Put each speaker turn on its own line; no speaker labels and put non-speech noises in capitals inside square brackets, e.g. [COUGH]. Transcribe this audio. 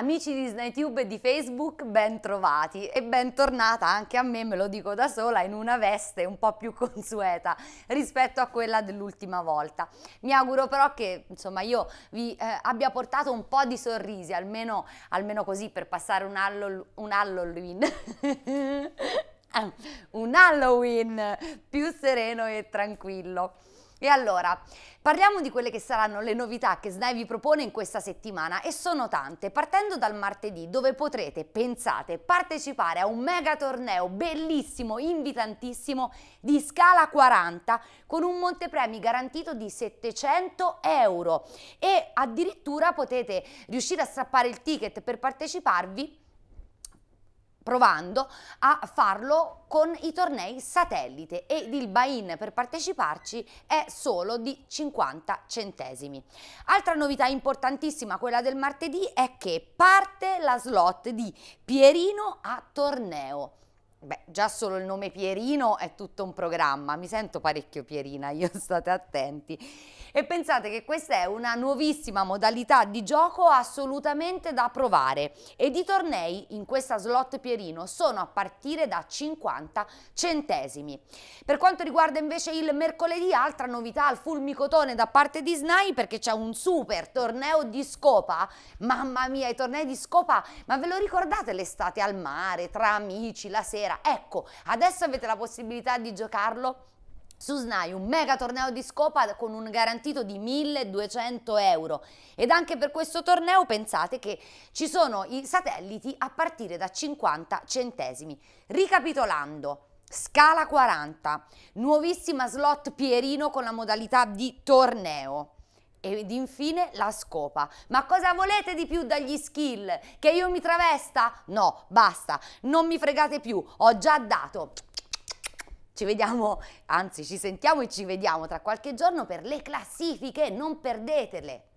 Amici di SnaiTube e di Facebook, bentrovati e bentornata anche a me, me lo dico da sola, in una veste un po' più [LAUGHS] consueta rispetto a quella dell'ultima volta. Mi auguro però che, insomma, io vi eh, abbia portato un po' di sorrisi, almeno, almeno così per passare un, allo, un Halloween. [LAUGHS] un Halloween più sereno e tranquillo. E allora, parliamo di quelle che saranno le novità che SNAI vi propone in questa settimana e sono tante, partendo dal martedì dove potrete, pensate, partecipare a un mega torneo bellissimo, invitantissimo di scala 40 con un montepremi garantito di 700 euro e addirittura potete riuscire a strappare il ticket per parteciparvi provando a farlo con i tornei satellite ed il buy-in per parteciparci è solo di 50 centesimi. Altra novità importantissima, quella del martedì, è che parte la slot di Pierino a torneo. Beh, già solo il nome Pierino è tutto un programma, mi sento parecchio Pierina, [LAUGHS] io state attenti. E pensate che questa è una nuovissima modalità di gioco assolutamente da provare ed i tornei in questa slot Pierino sono a partire da 50 centesimi. Per quanto riguarda invece il mercoledì, altra novità al fulmicotone da parte di SNAI perché c'è un super torneo di scopa. Mamma mia, i tornei di scopa, ma ve lo ricordate l'estate al mare, tra amici, la sera? sera. Ecco, adesso avete la possibilità di giocarlo su SNAI un mega torneo di scopa con un garantito di 1200 euro ed anche per questo torneo pensate che ci sono i satelliti a partire da 50 centesimi. Ricapitolando, scala 40, nuovissima slot Pierino con la modalità di torneo ed infine la scopa. Ma cosa volete di più dagli skill? Che io mi travesta? No, basta, non mi fregate più, ho già dato ci vediamo, anzi ci sentiamo e ci vediamo tra qualche giorno per le classifiche, non perdetele!